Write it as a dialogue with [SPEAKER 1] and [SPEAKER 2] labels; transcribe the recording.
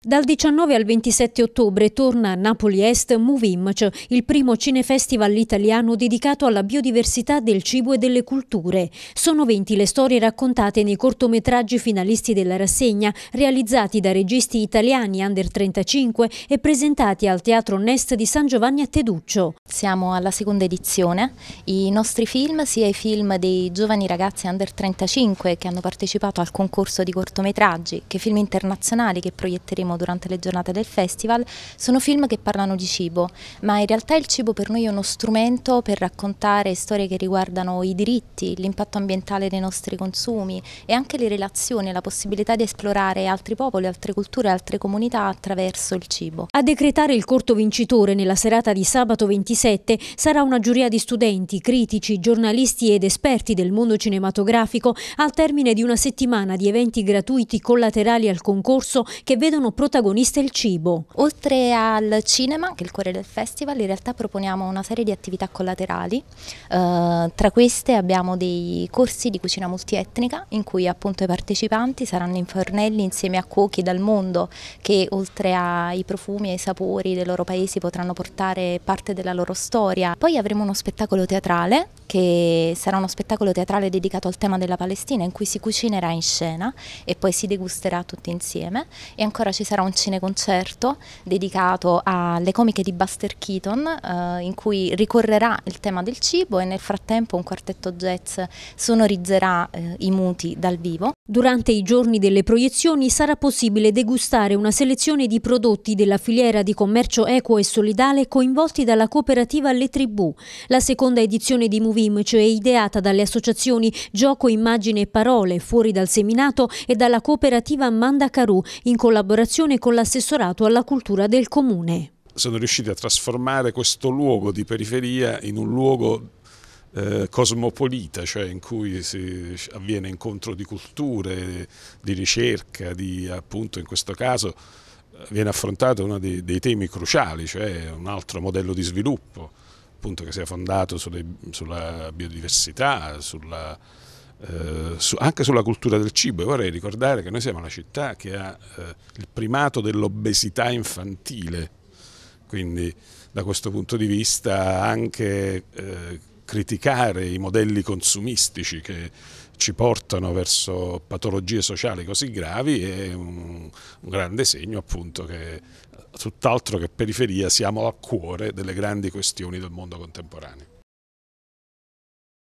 [SPEAKER 1] Dal 19 al 27 ottobre torna a Napoli Est Movimc, il primo cinefestival italiano dedicato alla biodiversità del cibo e delle culture. Sono 20 le storie raccontate nei cortometraggi finalisti della rassegna, realizzati da registi italiani under 35 e presentati al Teatro Nest di San Giovanni a Teduccio.
[SPEAKER 2] Siamo alla seconda edizione. I nostri film, sia i film dei giovani ragazzi under 35 che hanno partecipato al concorso di cortometraggi, che film internazionali che proietteremo vedremo durante le giornate del festival, sono film che parlano di cibo, ma in realtà il cibo per noi è uno strumento per raccontare storie che riguardano i diritti, l'impatto ambientale dei nostri consumi e anche le relazioni, la possibilità di esplorare altri popoli, altre culture, altre
[SPEAKER 1] comunità attraverso il cibo. A decretare il corto vincitore nella serata di sabato 27 sarà una giuria di studenti, critici, giornalisti ed esperti del mondo cinematografico al termine di una settimana di eventi gratuiti collaterali al concorso che vedono protagonista il cibo.
[SPEAKER 2] Oltre al cinema, che è il cuore del festival, in realtà proponiamo una serie di attività collaterali. Eh, tra queste abbiamo dei corsi di cucina multietnica in cui appunto i partecipanti saranno in fornelli insieme a cuochi dal mondo che oltre ai profumi e ai sapori dei loro paesi potranno portare parte della loro storia. Poi avremo uno spettacolo teatrale che sarà uno spettacolo teatrale dedicato al tema della Palestina in cui si cucinerà in scena e poi si degusterà tutti insieme e ancora ci sarà un cineconcerto dedicato alle comiche di Buster Keaton eh, in cui ricorrerà il tema del cibo e nel frattempo un quartetto jazz sonorizzerà
[SPEAKER 1] eh, i muti dal vivo. Durante i giorni delle proiezioni sarà possibile degustare una selezione di prodotti della filiera di commercio equo e solidale coinvolti dalla cooperativa Le Tribù. La seconda edizione di Movim, cioè ideata dalle associazioni Gioco, Immagine e Parole, fuori dal seminato e dalla cooperativa Manda Caru in collaborazione collaborazione con l'assessorato alla cultura del comune.
[SPEAKER 3] Sono riusciti a trasformare questo luogo di periferia in un luogo eh, cosmopolita, cioè in cui si avviene incontro di culture, di ricerca, di appunto in questo caso eh, viene affrontato uno dei, dei temi cruciali, cioè un altro modello di sviluppo, appunto che sia fondato sulle, sulla biodiversità, sulla eh, su, anche sulla cultura del cibo. E vorrei ricordare che noi siamo una città che ha eh, il primato dell'obesità infantile, quindi da questo punto di vista anche eh, criticare i modelli consumistici che ci portano verso patologie sociali così gravi è un, un grande segno appunto che tutt'altro che periferia siamo a cuore delle grandi questioni del mondo contemporaneo.